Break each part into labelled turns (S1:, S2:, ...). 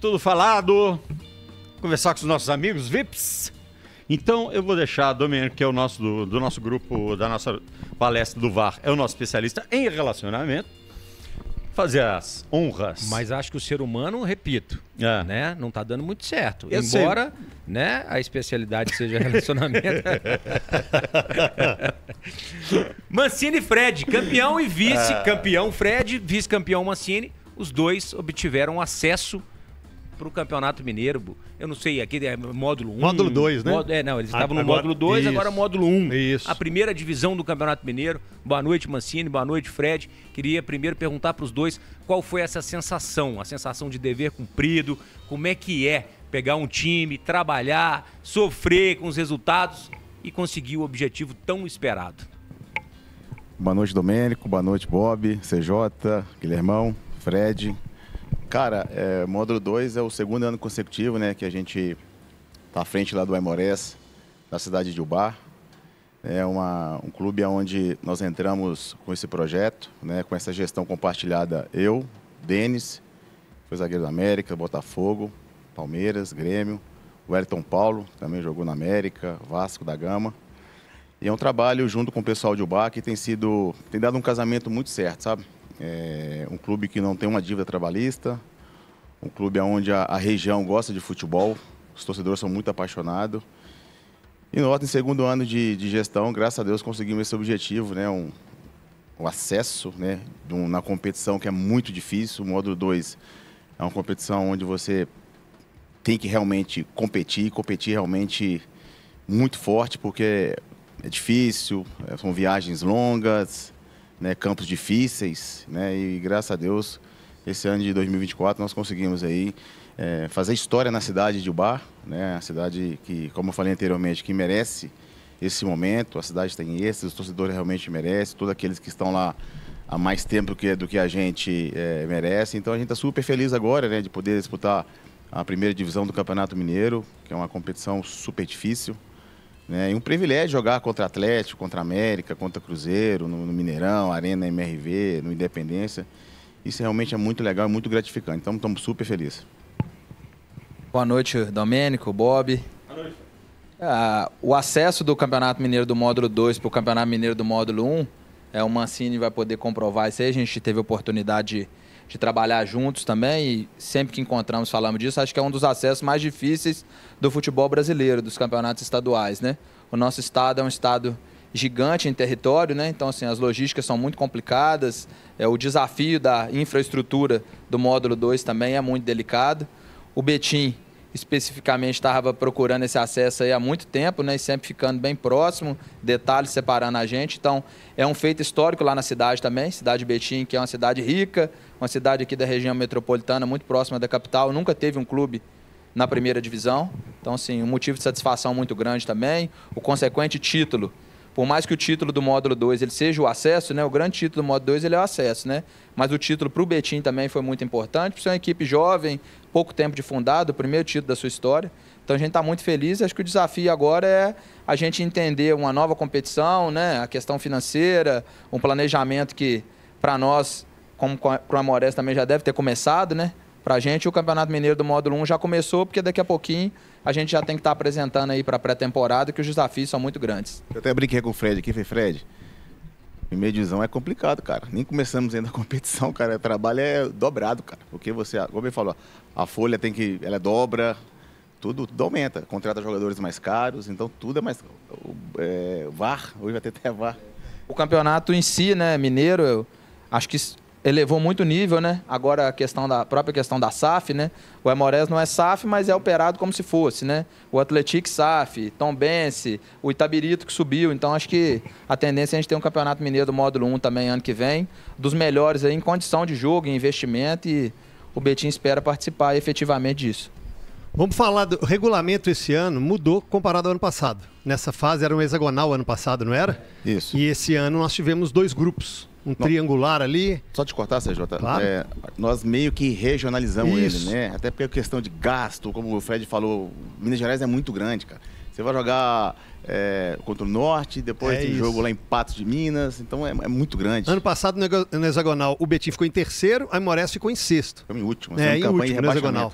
S1: tudo falado. Conversar com os nossos amigos VIPs. Então eu vou deixar Domenico, que é o nosso do, do, nosso grupo, da nossa palestra do VAR, é o nosso especialista em relacionamento, fazer as honras. Mas acho que o ser humano, repito,
S2: é. né, não está dando muito certo. Eu Embora, sei. né, a especialidade seja relacionamento. Mancini e Fred, campeão e vice, é. campeão Fred, vice-campeão Mancini, os dois obtiveram acesso pro Campeonato Mineiro. Eu não sei, aqui é módulo 1. Um, módulo 2, né? Módulo, é, não, eles estavam no agora, módulo 2, agora é módulo 1. Um, isso. A primeira divisão do Campeonato Mineiro. Boa noite, Mancini. Boa noite, Fred. Queria primeiro perguntar para os dois qual foi essa sensação, a sensação de dever cumprido, como é que é pegar um time, trabalhar, sofrer com os resultados e conseguir o objetivo tão esperado.
S3: Boa noite, Domênico. Boa noite, Bob, CJ, Guilhermão, Fred, Cara, é, módulo 2 é o segundo ano consecutivo, né, que a gente está à frente lá do Aimorés, na cidade de Ubar. É uma, um clube onde nós entramos com esse projeto, né, com essa gestão compartilhada eu, Denis, foi zagueiro da América, Botafogo, Palmeiras, Grêmio, Wellington Paulo, também jogou na América, Vasco da Gama. E é um trabalho junto com o pessoal de Ubar que tem sido, tem dado um casamento muito certo, sabe? É um clube que não tem uma dívida trabalhista, um clube onde a, a região gosta de futebol, os torcedores são muito apaixonados. E nós, em segundo ano de, de, gestão, graças a Deus conseguimos esse objetivo, né? Um, o acesso né? Um, na competição que é muito difícil. O módulo 2 é uma competição onde você tem que realmente competir, competir realmente muito forte, porque é difícil, é, são viagens longas, né, campos difíceis, né, e graças a Deus, esse ano de 2024 nós conseguimos aí é, fazer história na cidade de Ubar, né, a cidade que, como eu falei anteriormente, que merece esse momento, a cidade tem esse, os torcedores realmente merecem, todos aqueles que estão lá há mais tempo do que, do que a gente é, merece, então a gente está super feliz agora, né, de poder disputar a primeira divisão do Campeonato Mineiro, que é uma competição super difícil, né? E um privilégio jogar contra Atlético, contra América, contra Cruzeiro, no, no Mineirão, Arena MRV, no Independência. Isso realmente é muito legal, muito gratificante. Então estamos super felizes.
S4: Boa noite, Domênico, Bob. Boa noite. Ah, o acesso do Campeonato Mineiro do Módulo 2 para o Campeonato Mineiro do Módulo 1, é, o Mancini vai poder comprovar isso aí. A gente teve oportunidade de de trabalhar juntos também. E sempre que encontramos falamos disso. Acho que é um dos acessos mais difíceis do futebol brasileiro, dos campeonatos estaduais, né? O nosso estado é um estado gigante em território, né? Então, assim, as logísticas são muito complicadas. É, o desafio da infraestrutura do módulo 2 também é muito delicado. O Betim especificamente estava procurando esse acesso aí há muito tempo, né? E sempre ficando bem próximo, detalhes separando a gente. Então, é um feito histórico lá na cidade também, cidade de Betim, que é uma cidade rica, uma cidade aqui da região metropolitana, muito próxima da capital, nunca teve um clube na primeira divisão. Então, assim, um motivo de satisfação muito grande também. O consequente título. Por mais que o título do módulo 2 ele seja o acesso, né? O grande título do módulo 2 ele é o acesso, né? Mas o título para o Betim também foi muito importante, porque ser é uma equipe jovem, pouco tempo de fundado, o primeiro título da sua história. Então a gente está muito feliz. Acho que o desafio agora é a gente entender uma nova competição, né? a questão financeira, um planejamento que, para nós, como para o Amores também já deve ter começado, né? Para a gente, o Campeonato Mineiro do Módulo 1 já começou, porque daqui a pouquinho a gente já tem que estar tá apresentando aí para a pré-temporada, que os desafios são muito grandes.
S3: Eu até brinquei com o Fred aqui, foi Fred, Primeira divisão é complicado, cara. Nem começamos ainda a competição, cara. O trabalho é dobrado, cara. Porque você, como ele falou, a folha tem que, ela dobra, tudo, tudo aumenta. Contrata jogadores mais caros, então tudo é mais.
S4: É, VAR, hoje vai ter até VAR. O campeonato em si, né, mineiro, eu acho que elevou muito o nível, né? Agora a questão da a própria questão da SAF, né? O Emorés não é SAF, mas é operado como se fosse, né? O Atlético SAF, Tom Bense, o Itabirito que subiu. Então acho que a tendência é a gente ter um Campeonato Mineiro do módulo 1 também ano que vem, dos melhores aí em condição de jogo, em investimento e o Betim espera participar efetivamente disso. Vamos falar do regulamento esse ano mudou comparado ao ano passado. Nessa
S5: fase era um hexagonal ano passado, não era? Isso. E esse ano nós tivemos dois grupos, um não. triangular ali. Só te cortar, Sérgio, tá? claro. É, nós meio que regionalizamos Isso. ele, né? Até porque a
S3: questão de gasto, como o Fred falou, Minas Gerais é muito grande, cara. Você vai jogar
S5: é, contra o Norte, depois é tem isso. jogo lá em Patos de Minas, então é, é muito grande. Ano passado no, Hexagonal o Betim ficou em terceiro, a Moraes ficou em sexto. Ficou em último. Assim, é, em último no Hexagonal.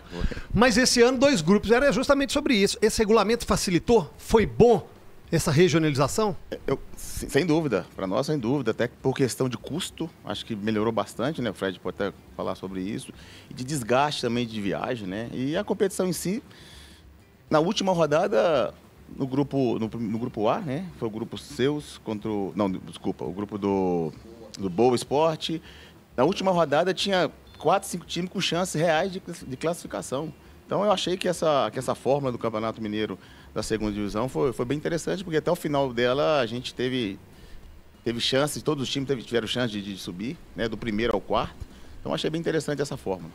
S5: Mas esse ano dois grupos, era justamente sobre isso. Esse regulamento facilitou? Foi bom essa regionalização? Eu, sem dúvida, para nós sem dúvida, até por questão de custo,
S3: acho que melhorou bastante, né? O Fred pode até falar sobre isso, e de desgaste também de viagem, né? E a competição em si, na última rodada, no grupo, no, no, grupo A, né? Foi o grupo seus contra o, Não, desculpa, o grupo do, do Boa Esporte. Na última rodada tinha quatro, cinco times com chances reais de, de classificação. Então eu achei que essa, que essa fórmula do Campeonato Mineiro da segunda divisão foi, foi bem interessante, porque até o final dela a gente teve, teve chance, todos os times tiveram chance de, de subir, né? Do primeiro ao quarto. Então achei bem interessante essa fórmula.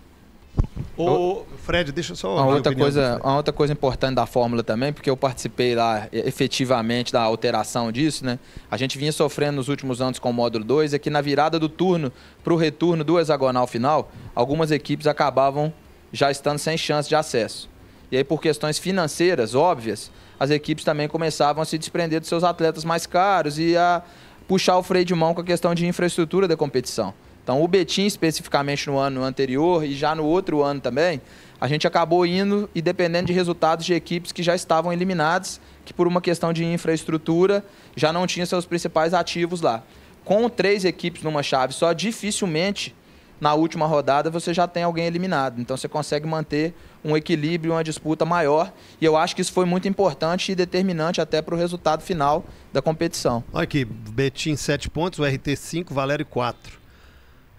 S4: O
S5: Fred, deixa só
S4: uma outra coisa, uma outra coisa importante da fórmula também, porque eu participei lá efetivamente da alteração disso, né? A gente vinha sofrendo nos últimos anos com o módulo 2, é que na virada do turno para o retorno do hexagonal final, algumas equipes acabavam já estando sem chance de acesso. E aí por questões financeiras óbvias, as equipes também começavam a se desprender dos seus atletas mais caros e a puxar o freio de mão com a questão de infraestrutura da competição. Então, o Betim, especificamente no ano anterior e já no outro ano também, a gente acabou indo e dependendo de resultados de equipes que já estavam eliminadas, que por uma questão de infraestrutura já não tinha seus principais ativos lá. Com três equipes numa chave só, dificilmente na última rodada você já tem alguém eliminado. Então você consegue manter um equilíbrio, uma disputa maior. E eu acho que isso foi muito importante e determinante até para o resultado final da competição.
S5: Olha aqui, Betim 7 pontos, o RT 5, Valério 4.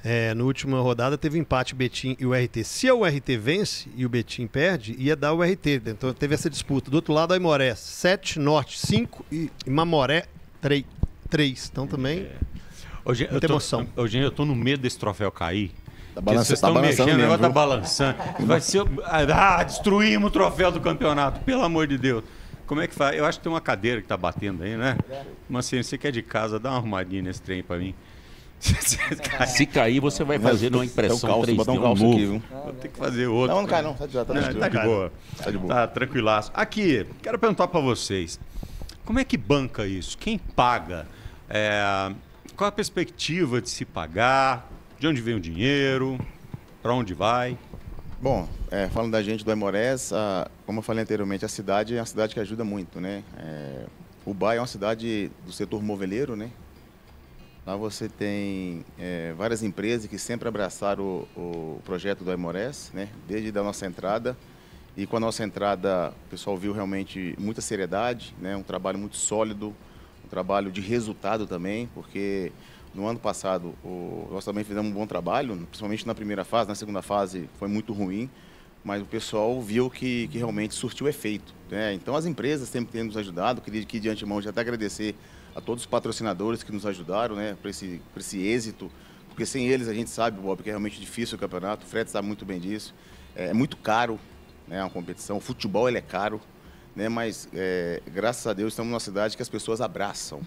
S5: É, no última rodada teve empate o Betim e o RT. Se o RT vence e o Betim perde, ia dar o RT. Então teve essa disputa. Do outro lado, Imoré, 7, Norte 5 e Mamoré 3. 3. Então também. Hoje, muita eu tô, emoção.
S1: Hoje eu tô no medo desse troféu cair. Tá balança, vocês estão tá mexendo, o negócio tá balançando. Vai ser. Ah, destruímos o troféu do campeonato, pelo amor de Deus. Como é que faz? Eu acho que tem uma cadeira que tá batendo aí, né? Mas assim, você que é de casa, dá uma arrumadinha nesse trem para mim. Se cair, você vai fazer uma impressão calço, 3D. Botar um calço aqui, viu? Vou ter que fazer outro. Não, não cai né? não.
S3: Tá de, tá não, tá de
S1: boa. Tá de boa. Tá tranquilaço. Aqui, quero perguntar para vocês. Como é que banca isso? Quem paga? É, qual a perspectiva de se pagar?
S3: De onde vem o dinheiro? Para onde vai? Bom, é, falando da gente do Aimorés, a, como eu falei anteriormente, a cidade é uma cidade que ajuda muito, né? É, Ubai é uma cidade do setor moveleiro, né? Lá você tem é, várias empresas que sempre abraçaram o, o projeto do Aimores, né? desde a nossa entrada. E com a nossa entrada, o pessoal viu realmente muita seriedade, né? um trabalho muito sólido, um trabalho de resultado também, porque no ano passado o, nós também fizemos um bom trabalho, principalmente na primeira fase, na segunda fase foi muito ruim, mas o pessoal viu que, que realmente surtiu efeito. Né? Então as empresas sempre têm nos ajudado, queria aqui de antemão já até agradecer a todos os patrocinadores que nos ajudaram né, para esse, esse êxito, porque sem eles a gente sabe, Bob, que é realmente difícil o campeonato, o Fred sabe muito bem disso, é, é muito caro né, a competição, o futebol ele é caro, né, mas é, graças a Deus estamos numa cidade que as pessoas abraçam.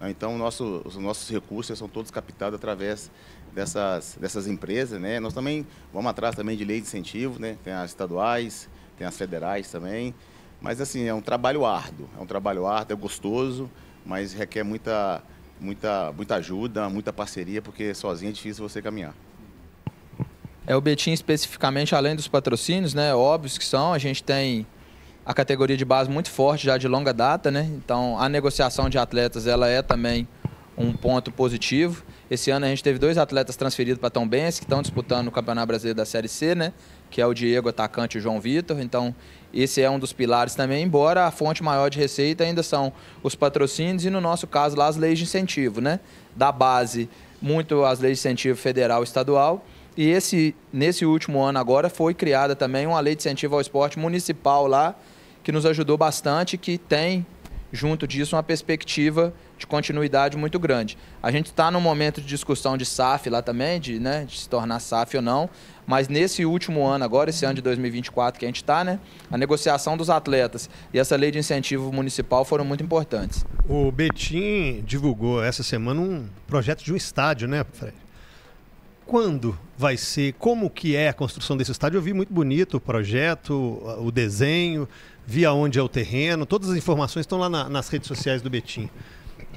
S3: Né. Então, nosso, os nossos recursos são todos captados através dessas, dessas empresas. Né? Nós também vamos atrás também de lei de incentivo, né? tem as estaduais, tem as federais também. Mas, assim, é um trabalho árduo, é um trabalho árduo, é gostoso, mas requer muita, muita, muita ajuda, muita parceria, porque sozinho é difícil você caminhar.
S4: É o Betim especificamente, além dos patrocínios, né? Óbvios que são, a gente tem a categoria de base muito forte já de longa data, né? Então a negociação de atletas ela é também um ponto positivo. Esse ano a gente teve dois atletas transferidos para Tom Benz, que estão disputando o Campeonato Brasileiro da Série C, né? que é o Diego, atacante, e o João Vitor. Então, esse é um dos pilares também, embora a fonte maior de receita ainda são os patrocínios e, no nosso caso, lá as leis de incentivo, né? Da base, muito as leis de incentivo federal e estadual. E esse, nesse último ano agora foi criada também uma lei de incentivo ao esporte municipal lá, que nos ajudou bastante, que tem, junto disso, uma perspectiva de continuidade muito grande. A gente está num momento de discussão de SAF lá também, de, né, de se tornar SAF ou não, mas nesse último ano, agora, esse ano de 2024 que a gente está, né? A negociação dos atletas e essa lei de incentivo municipal foram muito importantes.
S5: O Betim divulgou essa semana um projeto de um estádio, né, Fred? Quando vai ser? Como que é a construção desse estádio? Eu vi muito bonito o projeto, o desenho, vi aonde é o terreno, todas as informações estão lá na, nas redes sociais do Betim.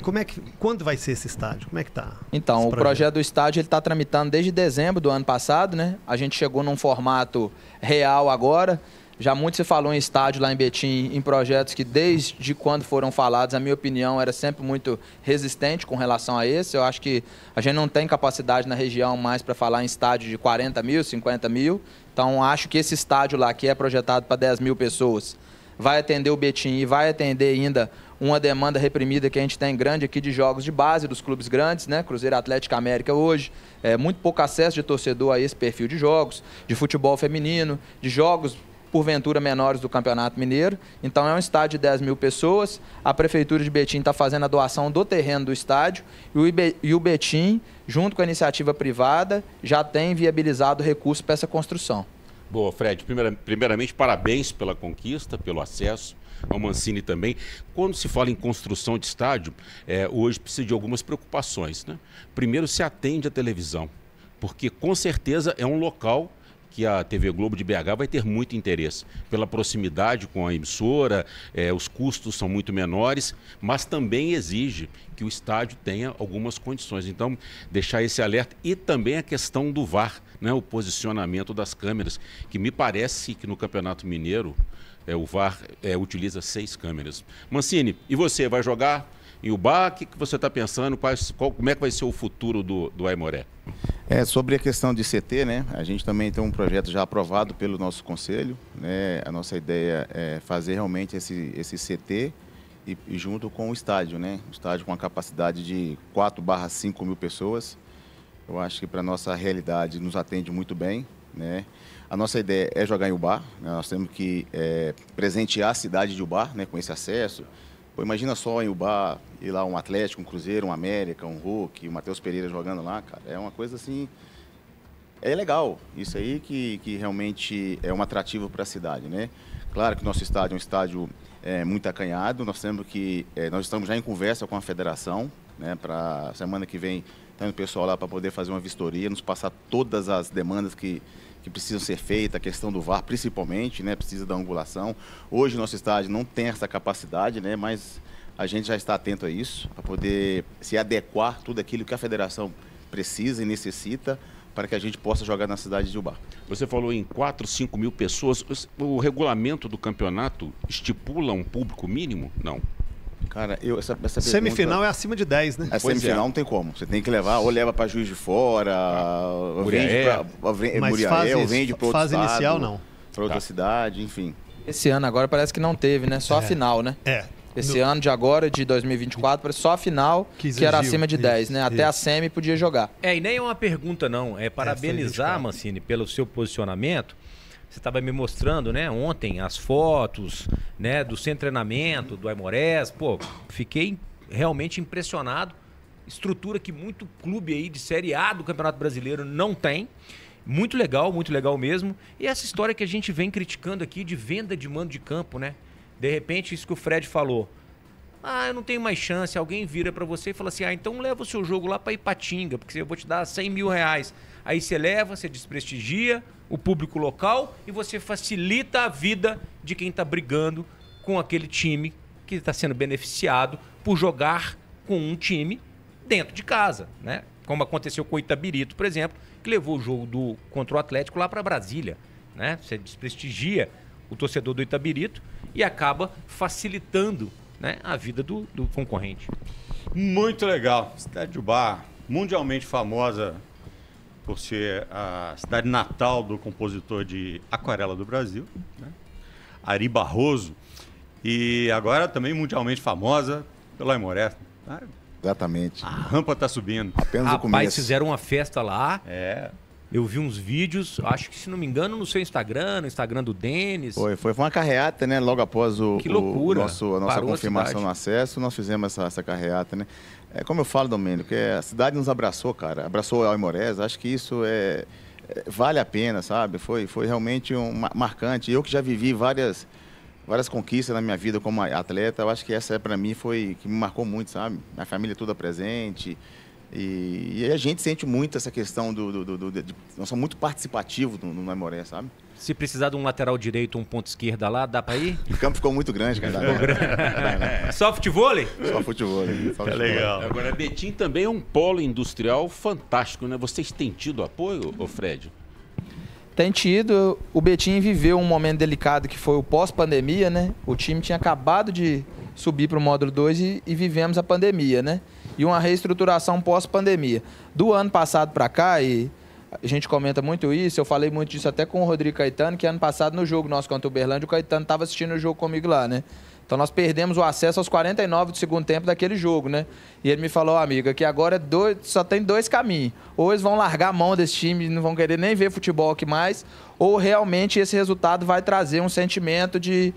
S5: Como é que, quando vai ser esse estádio? Como é que tá? Então,
S4: projeto? o projeto do estádio ele está tramitando desde dezembro do ano passado, né? A gente chegou num formato real agora. Já muito se falou em estádio lá em Betim, em projetos que desde quando foram falados, a minha opinião era sempre muito resistente com relação a esse. Eu acho que a gente não tem capacidade na região mais para falar em estádio de 40 mil, 50 mil. Então acho que esse estádio lá, que é projetado para 10 mil pessoas, vai atender o Betim e vai atender ainda uma demanda reprimida que a gente tem grande aqui de jogos de base dos clubes grandes, né? Cruzeiro Atlético América hoje. É, muito pouco acesso de torcedor a esse perfil de jogos, de futebol feminino, de jogos porventura menores do Campeonato Mineiro. Então é um estádio de 10 mil pessoas. A Prefeitura de Betim está fazendo a doação do terreno do estádio e o, Ibe e o Betim, junto com a iniciativa privada, já tem viabilizado recursos para essa construção.
S6: Boa, Fred. Primeira, primeiramente, parabéns pela conquista, pelo acesso ao Mancini também. Quando se fala em construção de estádio, é, hoje precisa de algumas preocupações. Né? Primeiro, se atende à televisão, porque com certeza é um local que a TV Globo de BH vai ter muito interesse pela proximidade com a emissora, é, os custos são muito menores, mas também exige que o estádio tenha algumas condições. Então, deixar esse alerta e também a questão do VAR, né, o posicionamento das câmeras, que me parece que no Campeonato Mineiro é, o VAR é, utiliza seis câmeras. Mancini, e você vai jogar? em Uba? o que, que você está pensando? Quais, qual, como é que vai ser o futuro do, do Aimoré?
S3: É, sobre a questão de CT, né? A gente também tem um projeto já aprovado pelo nosso conselho. Né? A nossa ideia é fazer realmente esse, esse CT e, e junto com o estádio, né? O estádio com a capacidade de 4 barra 5 mil pessoas. Eu acho que para nossa realidade nos atende muito bem, né? A nossa ideia é jogar em Ubar, né? nós temos que é, presentear a cidade de Ubar né, com esse acesso. Pô, imagina só em Ubar, ir lá um Atlético, um Cruzeiro, um América, um Hulk, o Matheus Pereira jogando lá, cara, é uma coisa assim... É legal, isso aí que, que realmente é um atrativo para a cidade, né? Claro que nosso estádio é um estádio é, muito acanhado, nós temos que... É, nós estamos já em conversa com a federação, né? Para semana que vem, tem tá o pessoal lá para poder fazer uma vistoria, nos passar todas as demandas que que precisam ser feitas, a questão do VAR principalmente, né, precisa da angulação. Hoje nosso estádio não tem essa capacidade, né, mas a gente já está atento a isso, para poder se adequar tudo aquilo que a federação precisa e
S6: necessita para que a gente possa jogar na cidade de Ubá. Você falou em 4, 5 mil pessoas. O regulamento do campeonato estipula um público mínimo? Não. Cara, eu, essa, essa Semifinal
S5: pergunta... é acima de 10, né? A é, é. semifinal é. não
S6: tem como. Você tem que levar, ou leva para juiz de fora,
S4: ah, vende para Muriaé, vende para outro Fase estado, inicial, não. Para outra tá. cidade, enfim. Esse ano agora parece que não teve, né? Só é. a final, né? É. Esse no... ano de agora, de 2024, parece só a final, que, que era acima de isso, 10, né? Isso. Até a semi podia jogar. É, e nem é uma
S2: pergunta, não. É, é parabenizar, é, Mancini, pelo seu posicionamento você estava me mostrando, né, ontem, as fotos, né, do seu treinamento, do Aimorés. Pô, fiquei realmente impressionado. Estrutura que muito clube aí de Série A do Campeonato Brasileiro não tem. Muito legal, muito legal mesmo. E essa história que a gente vem criticando aqui de venda de mando de campo, né? De repente, isso que o Fred falou. Ah, eu não tenho mais chance. Alguém vira para você e fala assim: ah, então leva o seu jogo lá para Ipatinga, porque eu vou te dar 100 mil reais. Aí você leva, você desprestigia, o público local e você facilita a vida de quem está brigando com aquele time que está sendo beneficiado por jogar com um time dentro de casa, né? Como aconteceu com o Itabirito, por exemplo, que levou o jogo do contra o Atlético lá para Brasília, né? Você desprestigia o torcedor do Itabirito e acaba facilitando, né, a vida do, do
S1: concorrente. Muito legal, Cidade Bar, mundialmente famosa por ser a cidade natal do compositor de Aquarela do Brasil, né? Ari Barroso, e agora também mundialmente famosa pela Imoré.
S3: Né? Exatamente. A
S1: rampa está subindo. Apenas
S3: Rapaz, o começo. fizeram
S2: uma festa lá. É. Eu vi uns vídeos, acho que se não me engano, no seu Instagram, no Instagram do Denis.
S3: Foi, foi, foi uma carreata, né? Logo após o, que loucura. O nosso, a nossa Parou confirmação a no acesso, nós fizemos essa, essa carreata, né? É como eu falo, Domênio, que é, a cidade nos abraçou, cara. Abraçou o Almorés. Acho que isso é, é, vale a pena, sabe? Foi, foi realmente um marcante. Eu que já vivi várias, várias conquistas na minha vida como atleta, eu acho que essa, para mim, foi que me marcou muito, sabe? Minha família toda presente, e, e, a gente sente muito essa questão do. do, do, do de, nós somos muito participativos no, no sabe?
S2: Se precisar de um lateral direito, um ponto esquerda lá, dá para ir? O campo ficou muito grande, cara.
S3: Ficou grande.
S6: Só futebol? Só futebol. Só tá legal. Agora, Betim também é um polo industrial fantástico, né? Vocês
S4: têm tido apoio, ô Fred? Tem tido. O Betim viveu um momento delicado que foi o pós-pandemia, né? O time tinha acabado de subir para o módulo 2 e, e vivemos a pandemia, né? e uma reestruturação pós-pandemia. Do ano passado para cá, e a gente comenta muito isso, eu falei muito disso até com o Rodrigo Caetano, que ano passado no jogo nosso contra o Uberlândia, o Caetano estava assistindo o jogo comigo lá, né? Então nós perdemos o acesso aos 49 do segundo tempo daquele jogo, né? E ele me falou, amiga, que agora é dois, só tem dois caminhos. Ou eles vão largar a mão desse time, não vão querer nem ver futebol aqui mais, ou realmente esse resultado vai trazer um sentimento de,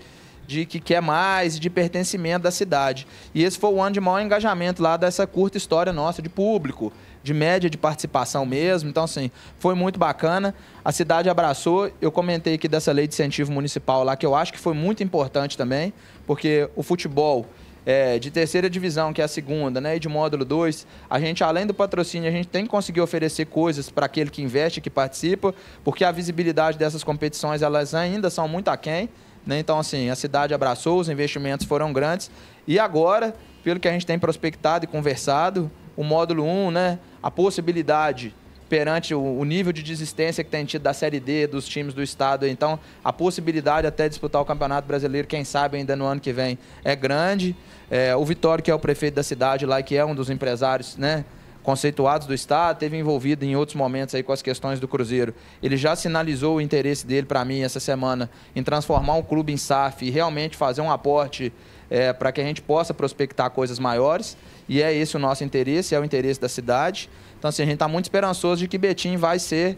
S4: de que quer mais, de pertencimento da cidade. E esse foi o ano de maior engajamento lá dessa curta história nossa de público, de média de participação mesmo. Então, assim, foi muito bacana. A cidade abraçou. Eu comentei aqui dessa lei de incentivo municipal lá, que eu acho que foi muito importante também, porque o futebol. É, de terceira divisão, que é a segunda, né, e de módulo 2, a gente, além do patrocínio, a gente tem que conseguir oferecer coisas para aquele que investe, que participa, porque a visibilidade dessas competições, elas ainda são muito aquém. Né? Então, assim, a cidade abraçou, os investimentos foram grandes. E agora, pelo que a gente tem prospectado e conversado, o módulo 1, né, a possibilidade perante o, nível de desistência que tem tido da Série D dos times do estado. Então, a possibilidade até de disputar o Campeonato Brasileiro, quem sabe ainda no ano que vem, é grande. É, o Vitório, que é o prefeito da cidade lá, que é um dos empresários, né? conceituados do Estado, teve envolvido em outros momentos aí com as questões do Cruzeiro. Ele já sinalizou o interesse dele para mim essa semana em transformar o clube em SAF e realmente fazer um aporte é, para que a gente possa prospectar coisas maiores. E é esse o nosso interesse, é o interesse da cidade. Então, assim, a gente está muito esperançoso de que Betim vai ser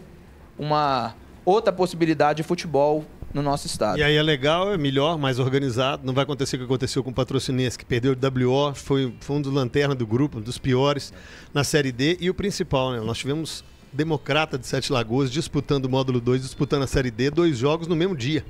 S4: uma outra possibilidade de futebol no nosso estado. E
S5: aí é legal, é melhor, mais organizado. Não vai acontecer o que aconteceu com o Patrocinense, que perdeu o WO, foi, foi um dos lanterna do grupo, um dos piores na Série D. E o principal, né? Nós tivemos Democrata de Sete Lagoas disputando o módulo 2, disputando a Série D, dois jogos no mesmo dia.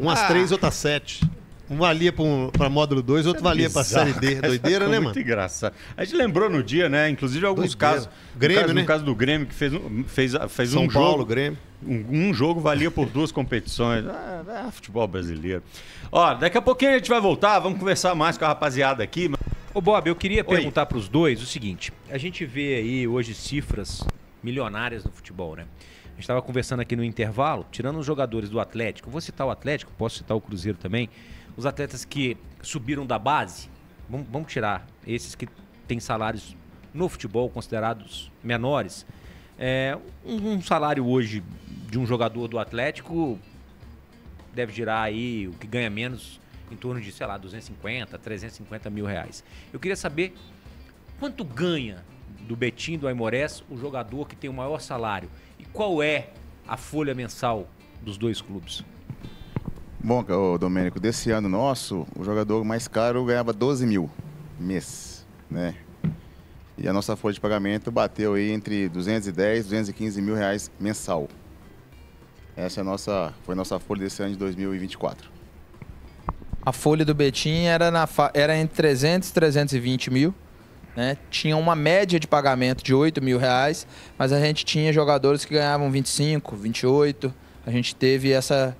S5: Um às ah. três, outro às sete. Um valia para módulo 2, outro é valia para série D. Doideira,
S1: né, mano? Muito engraçado. A gente lembrou no dia, né? Inclusive alguns Doideira. casos. Grêmio, caso, né? No caso do Grêmio, que fez, um, fez, fez São um Paulo, jogo. Grêmio. Um, um, jogo valia por duas competições. Ah, é futebol brasileiro. Ó, daqui a pouquinho a gente vai voltar, vamos conversar mais com a rapaziada aqui. Ô, Bob, eu queria Oi. perguntar para os dois o seguinte: a gente vê aí hoje cifras milionárias
S2: no futebol, né? gente estava conversando aqui no intervalo, tirando os jogadores do Atlético, vou citar o Atlético, posso citar o Cruzeiro também, os atletas que subiram da base, vamos, vamos tirar esses que têm salários no futebol considerados menores. É, um, um salário hoje de um jogador do Atlético deve girar aí o que ganha menos em torno de, sei lá, 250, 350 mil reais. Eu queria saber quanto ganha do Betim, do Aimorés, o jogador que tem o maior salário qual é a folha mensal dos dois clubes?
S3: Bom, Domênico, desse ano nosso, o jogador mais caro ganhava 12 mil mês, né? E a nossa folha de pagamento bateu aí entre 210 e 215 mil reais mensal. Essa é a nossa, foi a nossa folha desse ano de 2024.
S4: A folha do Betim era, na, era entre 300 e 320 mil. Né? Tinha uma média de pagamento de 8 mil reais, mas a gente tinha jogadores que ganhavam 25, 28. A gente teve essa,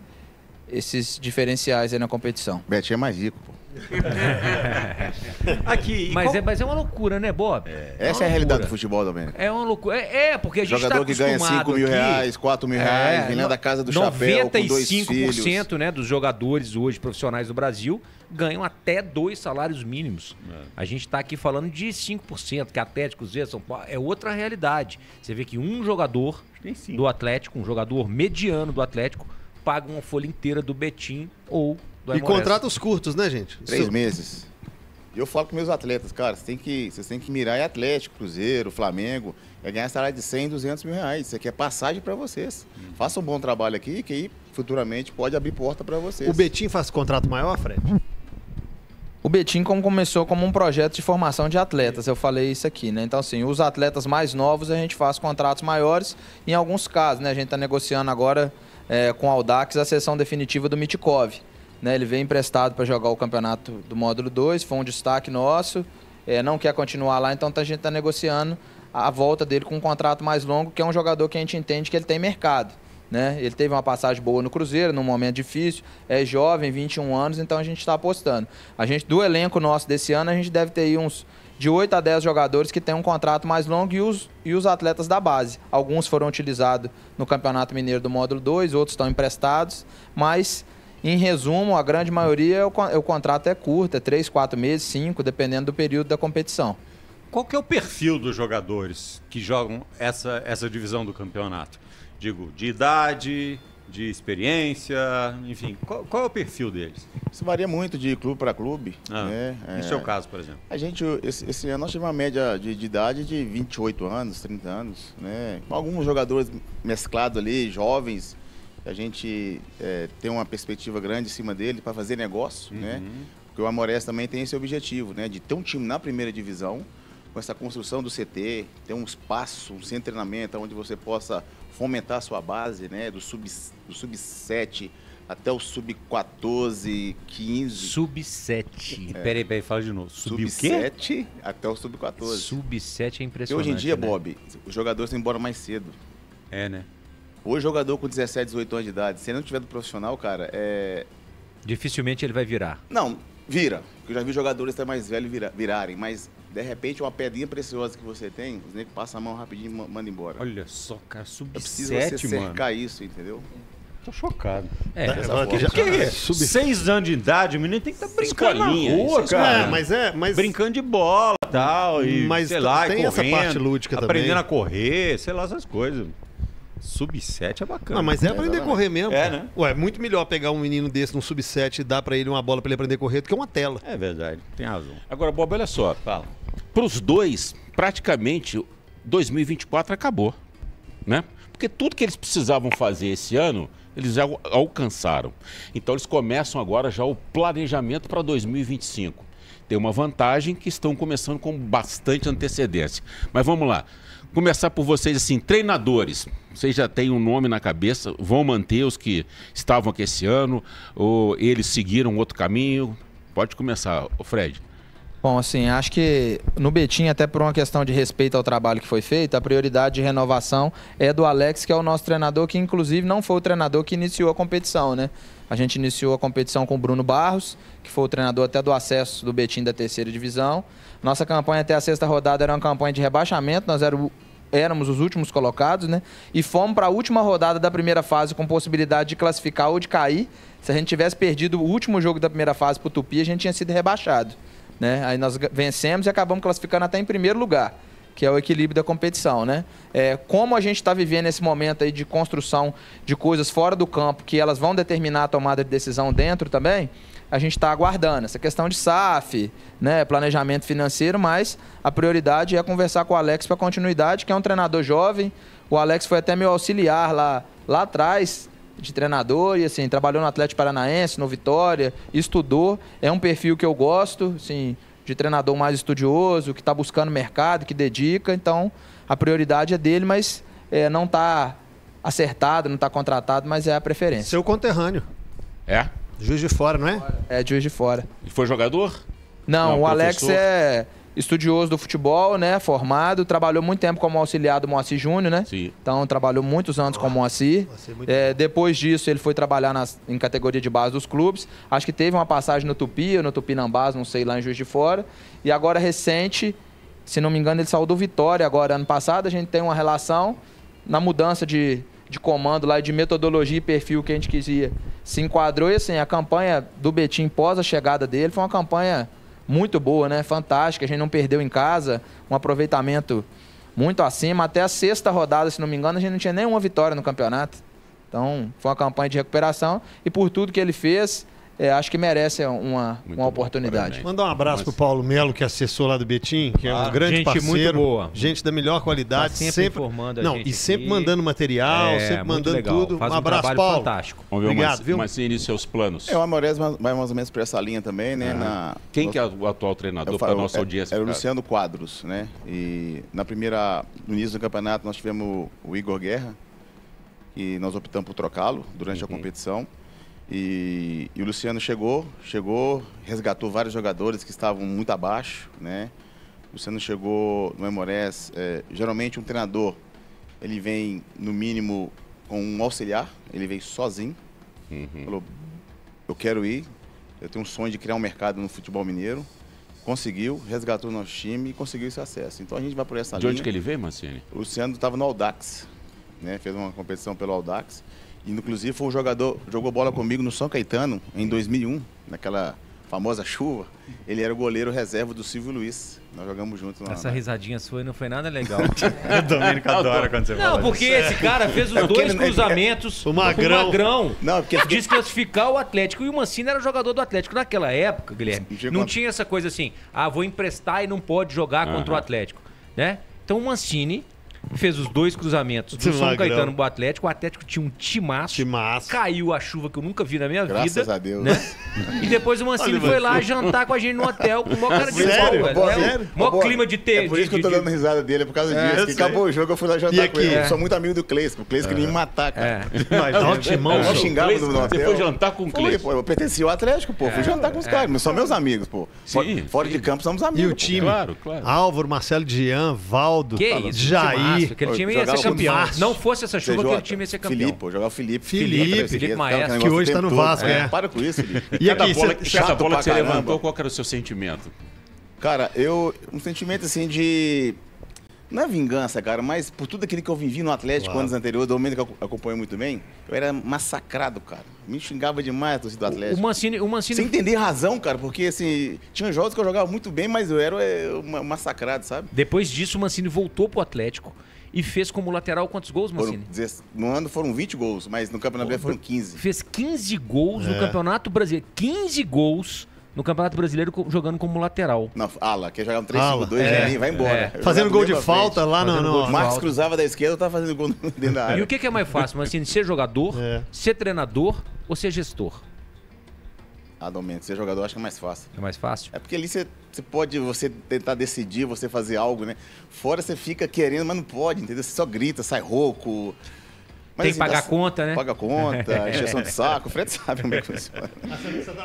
S4: esses diferenciais aí na competição. Betinho é mais rico, pô.
S2: Aqui. Mas, qual... é, mas é uma loucura, né,
S3: Bob? É.
S4: Essa é, a é realidade do futebol, também.
S2: É uma loucura. É, é porque a gente Jogador tá que ganha 5 mil aqui, reais, 4 mil reais, é, vem lá da casa do 95% chapéu com dois filhos. Né, dos jogadores hoje profissionais do Brasil ganham até dois salários mínimos. É. A gente está aqui falando de 5%, que Atlético, Zé, São Paulo, é outra realidade. Você vê que um jogador do Atlético, um jogador mediano do Atlético, paga uma folha inteira do Betim
S5: ou do E contratos curtos, né, gente? Três
S3: meses. E eu falo com meus atletas, cara, vocês têm que, vocês têm que mirar em Atlético, Cruzeiro, Flamengo, é ganhar salário de 100, 200 mil reais. Isso aqui é passagem para vocês. Uhum. Façam um bom trabalho aqui, que aí futuramente pode abrir porta para
S4: vocês. O Betim faz contrato maior, Fred? O Betim como começou como um projeto de formação de atletas, eu falei isso aqui, né? Então, assim, os atletas mais novos a gente faz contratos maiores, em alguns casos, né? A gente está negociando agora é, com o Aldax a sessão definitiva do Mitkov. Né, ele veio emprestado para jogar o campeonato do módulo 2, foi um destaque nosso. É, não quer continuar lá, então tá, a gente está negociando a volta dele com um contrato mais longo, que é um jogador que a gente entende que ele tem mercado. Né? Ele teve uma passagem boa no Cruzeiro, num momento difícil, é jovem, 21 anos, então a gente está apostando. A gente, do elenco nosso desse ano, a gente deve ter uns de 8 a 10 jogadores que têm um contrato mais longo e os, e os atletas da base. Alguns foram utilizados no Campeonato Mineiro do Módulo 2, outros estão emprestados, mas em resumo, a grande maioria, o, contrato é curto, é 3, 4 meses, 5, dependendo do período da competição.
S1: Qual que é o perfil dos jogadores que jogam essa, essa divisão do campeonato? Digo, de idade, de experiência, enfim, qual,
S3: qual, é o perfil deles? Isso varia muito de clube para clube. Ah, né? é, seu caso, por exemplo? A gente, esse, esse ano nós tivemos uma média de, de, idade de 28 anos, 30 anos, né? Alguns jogadores mesclados ali, jovens, a gente é, tem uma perspectiva grande em cima dele para fazer negócio, né? uhum. né? Porque o Amores também tem esse objetivo, né? De ter um time na primeira divisão, com essa construção do CT, ter um espaço, um centro de treinamento onde você possa fomentar a sua base, né? Do sub-7 do sub até o sub-14, 15. Sub-7. É. Peraí,
S1: peraí, fala de novo.
S2: Sub-7
S3: até o sub-14.
S2: Sub-7 é impressionante. E hoje em dia, né? Bob,
S3: os jogadores vão embora mais cedo. É, né? Hoje, jogador com 17, 18 anos de idade, se ele não tiver do profissional, cara, é.
S2: Dificilmente ele vai virar.
S3: Não, vira. Eu já vi jogadores até mais velhos vira, virarem, mas de repente uma pedrinha preciosa que você tem, os negros passam a mão rapidinho e manda embora. Olha só, cara, sub-7, Precisa você é cercar isso, entendeu? Tô chocado.
S1: É, tá que já, que é sub... seis anos de idade, o menino tem que estar tá brincando Escolinha, na rua, cara. É, mas é, mas... Brincando de bola tal, e, mas sei lá, tem e correndo, essa parte lúdica aprendendo também. Aprendendo a correr, sei lá, essas coisas.
S5: Sub-7 é bacana. Não, mas é, é aprender a correr mesmo. É, né? Ué, é muito melhor pegar um menino desse
S6: num sub-7 e dar para ele uma bola para ele aprender a correr do que uma tela. É verdade, tem razão. Agora, Bob, olha só. Fala. Para os dois, praticamente 2024 acabou, né? Porque tudo que eles precisavam fazer esse ano, eles já alcançaram. Então eles começam agora já o planejamento para 2025. Tem uma vantagem que estão começando com bastante antecedência. Mas vamos lá. Começar por vocês, assim, treinadores. Vocês já têm um nome na cabeça, vão manter os que estavam aqui esse ano, ou eles seguiram outro caminho? Pode começar, Fred.
S4: Bom, assim, acho que no Betim, até por uma questão de respeito ao trabalho que foi feito, a prioridade de renovação é do Alex, que é o nosso treinador, que inclusive não foi o treinador que iniciou a competição, né? A gente iniciou a competição com o Bruno Barros, que foi o treinador até do acesso do Betim da terceira divisão. Nossa campanha até a sexta rodada era uma campanha de rebaixamento, nós éramos éramos os últimos colocados, né? E fomos para a última rodada da primeira fase com possibilidade de classificar ou de cair. Se a gente tivesse perdido o último jogo da primeira fase para o Tupi, a gente tinha sido rebaixado. Né? Aí nós vencemos e acabamos classificando até em primeiro lugar, que é o equilíbrio da competição, né? É, como a gente está vivendo esse momento aí de construção de coisas fora do campo, que elas vão determinar a tomada de decisão dentro também, a gente está aguardando essa questão de SAF, né, planejamento financeiro, mas a prioridade é conversar com o Alex para continuidade, que é um treinador jovem. O Alex foi até meu auxiliar lá, lá atrás, de treinador e assim, trabalhou no Atlético Paranaense, no Vitória, estudou, é um perfil que eu gosto, assim, de treinador mais estudioso, que está buscando mercado, que dedica, então a prioridade é dele, mas é, não está acertado, não está contratado, mas é a preferência. Seu conterrâneo. É? Juiz de fora, não é? É, Juiz de fora. E foi jogador? Não, não o professor? Alex é estudioso do futebol, né? Formado, trabalhou muito tempo como auxiliar do Moacir Júnior, né? Sim. Então trabalhou muitos anos como Moacir. É, é depois disso, ele foi trabalhar nas, em categoria de base dos clubes. Acho que teve uma passagem no Tupi, ou no Tupinambás, não sei, lá em Juiz de Fora. E agora, recente, se não me engano, ele saiu do Vitória agora ano passado. A gente tem uma relação na mudança de, de comando lá, de metodologia e perfil que a gente quisia. Se enquadrou e assim, a campanha do Betim pós a chegada dele foi uma campanha muito boa, né? Fantástica. A gente não perdeu em casa, um aproveitamento muito acima. Até a sexta rodada, se não me engano, a gente não tinha nenhuma vitória no campeonato. Então, foi uma campanha de recuperação e por tudo que ele fez, é, acho que merece uma, uma oportunidade. Mandar um abraço para o
S5: Paulo Melo, que é assessor lá do Betim, que é um ah, grande gente parceiro. Gente muito boa. Gente da melhor qualidade. Tá sempre, sempre informando Não, e sempre aqui. mandando
S6: material, é, sempre mandando tudo. Faz um, um abraço, Paulo. fantástico. Vamos ver Obrigado, viu? Mas e seus planos? É,
S3: o Amores vai mais ou menos para essa linha também, né? Ah. Na, Quem no... que é
S6: o atual treinador para nossa é, audiência? Era
S3: é o Luciano Quadros, né? E na primeira, no início do campeonato, nós tivemos o Igor Guerra, e nós optamos por trocá-lo durante uhum. a competição. E, e, o Luciano chegou, chegou, resgatou vários jogadores que estavam muito abaixo, né? O Luciano chegou no Emorés, é, geralmente um treinador, ele vem no mínimo com um auxiliar, ele veio sozinho, uhum. falou, eu quero ir, eu tenho um sonho de criar um mercado no futebol mineiro, conseguiu, resgatou o nosso time e conseguiu esse acesso. Então a gente vai por essa de linha. De onde que ele
S6: veio, Mancini?
S3: O Luciano estava no Audax, né? Fez uma competição pelo Audax. Inclusive foi um jogador, jogou bola comigo no São Caetano em 2001, naquela famosa chuva. Ele era o goleiro reserva do Silvio Luiz. Nós jogamos juntos. Lá, Essa né? risadinha sua não foi nada legal. o Domênico adora quando você não, fala Não, porque esse
S2: cara fez os é dois é cruzamentos O Magrão. o Magrão. não, porque... desclassificar o Atlético. E o Mancini era jogador do Atlético. Naquela época, Guilherme, não tinha essa coisa assim, ah, vou emprestar e não pode jogar uhum. contra o Atlético, né? Então o Mancini fez os dois cruzamentos do São Caetano pro Atlético. O Atlético tinha um timaço, timaço. Caiu a chuva que eu nunca vi na minha Graças vida. Graças a Deus. Né? E depois o Mancini foi lá jantar com a gente no hotel com o maior cara de Sério? pau, velho. Sério?
S3: clima de ter. É por isso que eu tô dando risada dele, é por causa é, disso. É, que acabou o jogo, eu fui lá jantar aqui com ele. Sou muito amigo do Cleisco. O Cleisco é. queria me matar, cara. É. Mas não, xingava Nós xingávamos no hotel. Você foi jantar com o Cleisco? Eu pertenci ao Atlético, pô. Fui é. jantar com os caras, mas são meus amigos, pô. Fora de campo somos amigos. E o time? Claro, claro.
S5: Álvaro, Marcelo Dian, Valdo, Jair que Aquele time ia ser campeão. Março. Não
S3: fosse essa chuva, CJ, aquele time ia ser campeão. Filipe,
S6: jogar o Felipe. Felipe, Felipe, Felipe tá Maestro. Que hoje tá no Vasco, é. Né? Para
S3: com isso, Felipe. E aqui, bola, cê, cada bola que você levantou, qual
S6: era o seu sentimento? Cara, eu.
S3: Um sentimento assim de não é vingança, cara, mas por tudo aquilo que eu vivi no Atlético claro. anos anteriores, do momento que eu acompanho muito bem, eu era massacrado, cara. Me xingava demais a torcida do Atlético. O Mancini, o Mancini... Sem entender razão, cara, porque assim, tinha jogos que eu jogava muito bem, mas eu era eh, massacrado, sabe? Depois disso, o Mancini voltou pro Atlético e fez como lateral quantos gols, Mancini? no ano foram 20 gols, mas no Campeonato Brasileiro foram 15. Fez 15 gols é. no Campeonato
S2: Brasileiro. 15 gols no Campeonato Brasileiro jogando como lateral. Na ala, quer jogar um 3-5-2 é, vai embora. É. Fazendo gol de falta frente. lá no. no... O Marcos falta.
S3: cruzava da esquerda, tava tá fazendo gol dentro da área. E o que, é mais fácil, mas assim,
S2: ser jogador, é. ser treinador ou ser gestor?
S3: Ah, Domênico, ser jogador acho que é mais fácil. É mais fácil? É porque ali você, você pode você tentar decidir, você fazer algo, né? Fora você fica querendo, mas não pode, entendeu? Você só grita, sai rouco. Mas, Tem que assim, pagar dá, tá conta, né? Paga conta, encheção é. de saco, o Fred sabe como é que funciona.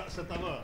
S5: você tava.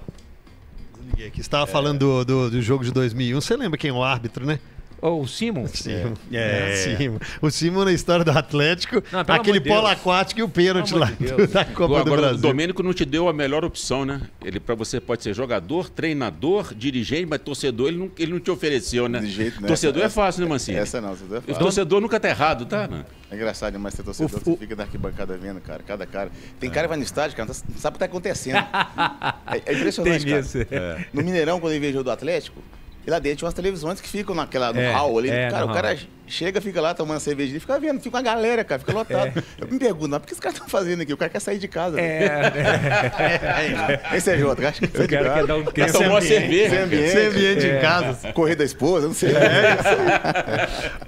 S5: Ninguém aqui. Você estava é... falando do, do, do, jogo de 2001. Você lembra quem é o árbitro, né? Oh, o Simo? O Simo. É. é. é. Simo. O Simo na história do Atlético, não, aquele polo aquático e o pênalti lá de da Copa Agora, do Brasil. O Domênico
S6: não te deu a melhor opção, né? Ele para você pode ser jogador, treinador, dirigente, mas torcedor ele não, ele não te ofereceu, né? De jeito, né? Torcedor é essa, é fácil, né, Mancini? Essa não, torcedor é fácil. O torcedor nunca tá errado, tá? Né? É engraçado
S3: demais ser torcedor, o, você fica na arquibancada vendo, cara, cada cara. Tem cara que vai no estádio, cara, não tá- sabe o que tá acontecendo. é, é impressionante, Tem cara. Isso. É. No Mineirão, quando ele viajou do Atlético, e lá dentro tinha umas televisões que ficam naquela, no é, hall ali. É, cara, o hall. cara chega, fica lá tomando cerveja e fica vendo, fica uma galera, cara, fica lotado. É. Eu me pergunto, mas por que os caras estão tá fazendo aqui? O cara quer sair de casa. É, né? é, Esse é outro, acho que o quer dar um tempo. Tomou uma cerveja. Sem ambiente, sem ambiente é. em casa, correr da
S5: esposa, não sei. É.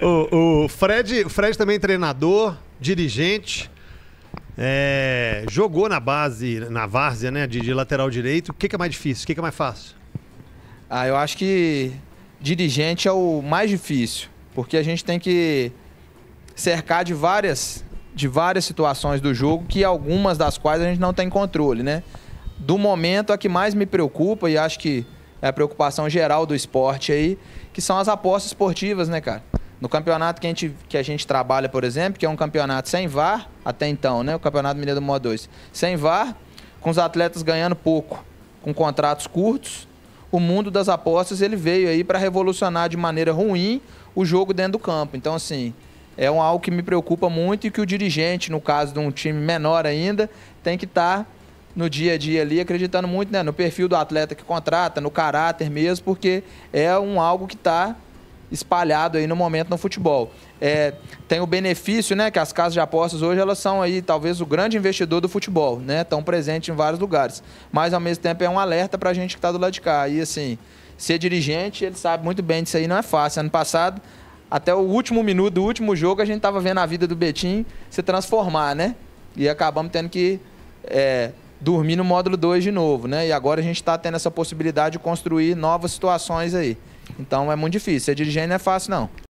S5: o, o Fred, Fred também é treinador, dirigente. É, jogou na base, na várzea, né? De, de
S4: lateral direito. O que, que é mais difícil? O que, que é mais fácil? Ah, eu acho que dirigente é o mais difícil, porque a gente tem que cercar de várias, de várias situações do jogo, que algumas das quais a gente não tem controle, né? Do momento, a que mais me preocupa, e acho que é a preocupação geral do esporte aí, que são as apostas esportivas, né, cara? No campeonato que a, gente, que a gente trabalha, por exemplo, que é um campeonato sem VAR, até então, né? O Campeonato Mineiro do Mó 2. Sem VAR, com os atletas ganhando pouco, com contratos curtos, o mundo das apostas ele veio aí para revolucionar de maneira ruim o jogo dentro do campo. Então, assim, é um, algo que me preocupa muito e que o dirigente, no caso de um time menor ainda, tem que estar tá no dia a dia ali acreditando muito né, no perfil do atleta que contrata, no caráter mesmo, porque é um algo que está espalhado aí no momento no futebol é, tem o benefício, né, que as casas de apostas hoje elas são aí talvez o grande investidor do futebol, né, estão presentes em vários lugares. Mas ao mesmo tempo é um alerta para a gente que está do lado de cá. E assim, ser dirigente, ele sabe muito bem disso aí não é fácil. Ano passado até o último minuto do último jogo, a gente estava vendo a vida do Betinho se transformar, né? E acabamos tendo que é, dormir no módulo 2 de novo, né? E agora a gente está tendo essa possibilidade de construir novas situações aí. Então é muito difícil. Ser dirigente não é fácil, não.